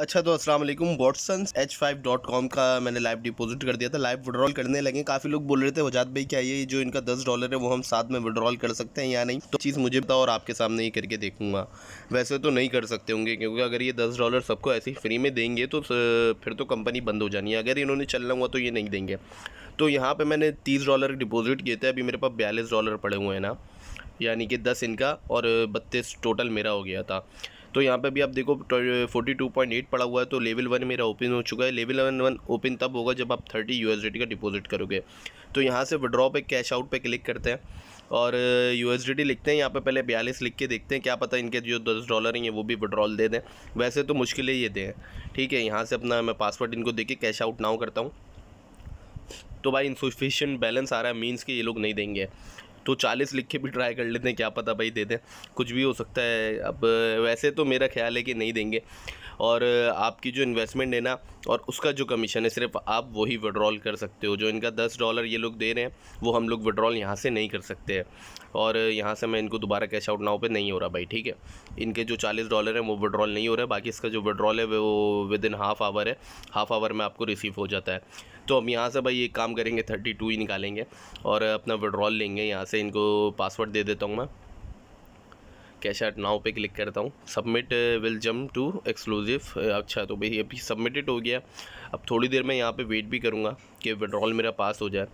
अच्छा तो असल Watson H five dot com का मैंने लाइव डिपॉजिट कर दिया था लाइव विड्रॉल करने लगे काफ़ी लोग बोल रहे थे वजात भाई क्या ये जो इनका दस डॉलर है वो हम साथ में विड्रॉल कर सकते हैं या नहीं तो चीज़ मुझे बताओ और आपके सामने ही करके देखूंगा वैसे तो नहीं कर सकते होंगे क्योंकि अगर ये दस डॉलर सबको ऐसे ही फ्री में देंगे तो फिर तो कंपनी बंद हो जानी है अगर इन्होंने चलना हुआ तो ये नहीं देंगे तो यहाँ पर मैंने तीस डॉलर डिपॉजिट किए थे अभी मेरे पास बयालीस डॉलर पड़े हुए हैं ना यानी कि दस इनका और बत्तीस टोटल मेरा हो गया था तो यहाँ पे भी आप देखो फोर्टी टू पॉइंट एट पड़ा हुआ है तो लेवल वन मेरा ओपन हो चुका है लेवल वन वन ओपन तब होगा जब आप थर्टी यू का डिपॉजिट करोगे तो यहाँ से विड्रॉ पे कैश आउट पे क्लिक करते हैं और यू लिखते हैं यहाँ पे पहले बयालीस लिख के देखते हैं क्या पता इनके जो दस डॉलर हैं वो भी विड्रॉल दे दें वैसे तो मुश्किल ही ये दें ठीक है यहाँ से अपना मैं पासवर्ड इनको दे के कैश आउट नाउ करता हूँ तो भाई इनसफिशेंट बैलेंस आ रहा है मीन्स कि ये लोग नहीं देंगे तो चालीस लिख के भी ट्राई कर लेते हैं क्या पता भाई दे दें कुछ भी हो सकता है अब वैसे तो मेरा ख्याल है कि नहीं देंगे और आपकी जो इन्वेस्टमेंट है ना और उसका जो कमीशन है सिर्फ आप वही विड्रॉल कर सकते हो जो इनका दस डॉलर ये लोग दे रहे हैं वो हम लोग विड्रॉल यहाँ से नहीं कर सकते हैं और यहाँ से मैं इनको दोबारा कैश आउट नाव पे नहीं हो रहा भाई ठीक है इनके जो चालीस डॉलर हैं वो विड्रॉल नहीं हो रहा है बाकी इसका जो विड्रॉल है वो विद इन हाफ आवर है हाफ आवर में आपको रिसीव हो जाता है तो हम यहाँ से भाई एक काम करेंगे थर्टी टू ही निकालेंगे और अपना विड्रॉल लेंगे यहाँ से इनको पासवर्ड दे देता हूँ मैं कैश आर्ट नाव पे क्लिक करता हूँ submit will jump to exclusive अच्छा तो भाई अभी सबमिटेड हो गया अब थोड़ी देर में यहाँ पे वेट भी करूँगा कि विड्रॉल मेरा पास हो जाए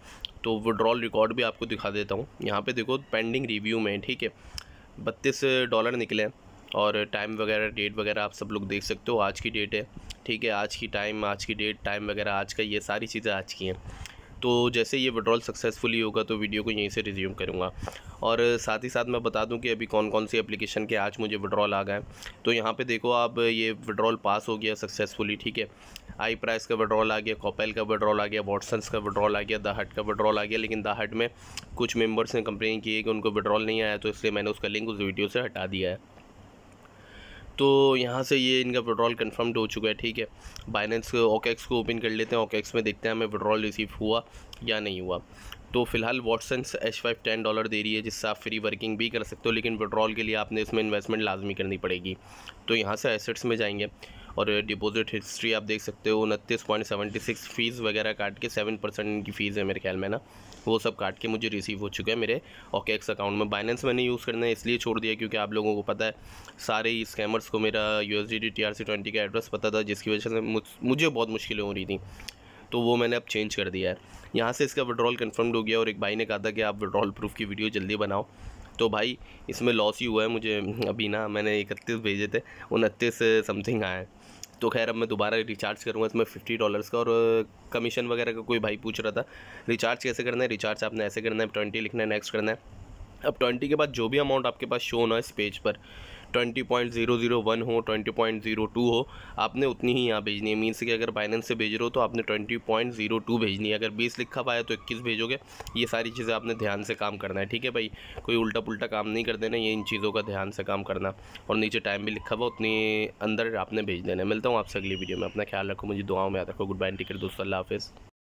तो विड्रॉल रिकॉर्ड भी आपको दिखा देता हूँ यहाँ पे देखो पेंडिंग रिव्यू में ठीक है बत्तीस डॉलर uh, निकले और टाइम वगैरह डेट वगैरह आप सब लोग देख सकते हो आज की डेट है ठीक है आज की टाइम आज की डेट टाइम वगैरह आज का ये सारी चीज़ें आज की हैं तो जैसे ये विड्रॉल सक्सेसफुली होगा तो वीडियो को यहीं से रिज्यूम करूँगा और साथ ही साथ मैं बता दूँ कि अभी कौन कौन सी एप्लीकेशन के आज मुझे विड्रॉल आ गए तो यहाँ पे देखो आप ये विड्रॉल पास हो गया सक्सेसफुली ठीक है आई प्राइस का विड्रॉल आ गया कॉपेल का विड्रॉल आ गया वॉटसन्स का विड्रॉल आ गया दाहट का विड्रॉल आ गया लेकिन दाहट में कुछ मेम्बर्स ने कंप्लेन की है कि उनको विड्रॉल नहीं आया तो इसलिए मैंने उसका लिंक उस वीडियो से हटा दिया है तो यहाँ से ये इनका विड्रॉल कन्फर्म्ड हो चुका है ठीक है बाइनेंस ओकेक्स को ओपन कर लेते हैं ओकेक्स में देखते हैं हमें विड्रॉल रिसीव हुआ या नहीं हुआ तो फिलहाल Watson H five ten dollar दे रही है जिससे आप फ्री वर्किंग भी कर सकते हो लेकिन पेट्रोल के लिए आपने इसमें इन्वेस्टमेंट लाजमी करनी पड़ेगी तो यहाँ से एसेट्स में जाएंगे और डिपॉजिट हिस्ट्री आप देख सकते हो उनतीस पॉइंट सेवेंटी सिक्स फ़ीस वगैरह काट के सेवन परसेंट इनकी फ़ीस है मेरे ख्याल में ना वो सब काट के मुझे रिसीव हो चुका है मेरे ओकेक्स अकाउंट में बाइनेंस मैंने यूज़ करना है इसलिए छोड़ दिया क्योंकि आप लोगों को पता है सारे ही स्कैमर्स को मेरा U S T R C twenty का एड्रेस पता था जिसकी वजह से मुझे बहुत मुश्किलें हो रही थी तो वो मैंने अब चेंज कर दिया है यहाँ से इसका विड्रॉल कन्फर्म्ड हो गया और एक भाई ने कहा था कि आप विड्रॉल प्रूफ की वीडियो जल्दी बनाओ तो भाई इसमें लॉस ही हुआ है मुझे अभी ना मैंने इकतीस भेजे थे उनतीस समथिंग आए तो खैर अब मैं दोबारा रिचार्ज करूँगा इसमें फिफ्टी डॉलर्स का और कमीशन वगैरह का कोई भाई पूछ रहा था रिचार्ज कैसे करना है रिचार्ज आपने ऐसे करना है ट्वेंटी लिखना है नेक्स्ट करना है अब ट्वेंटी के बाद जो भी अमाउंट आपके पास शो होना है इस पेज पर twenty point zero zero one हो ट्वेंटी पॉइंट जीरो टू हो आपने उतनी ही यहाँ भेजनी है मीन्स कि अगर बाइनेंस से भेज रहे हो तो आपने ट्वेंटी पॉइंट जीरो टू भेजनी है अगर बीस लिखा पाया तो इक्कीस भेजोगे ये सारी चीज़ें आपने ध्यान से काम करना है ठीक है भाई कोई उल्टा पुल्टा काम नहीं कर देना ये इन चीज़ों का ध्यान से काम करना और नीचे टाइम भी लिखा हुआ उतनी अंदर आपने भेज देना मिलता हूँ आपसे अगली वीडियो में अपना ख्याल रखो मुझे दुआओं में याद रखो गुड बाय टिकट दोस्तों अल्लाह हाफिज़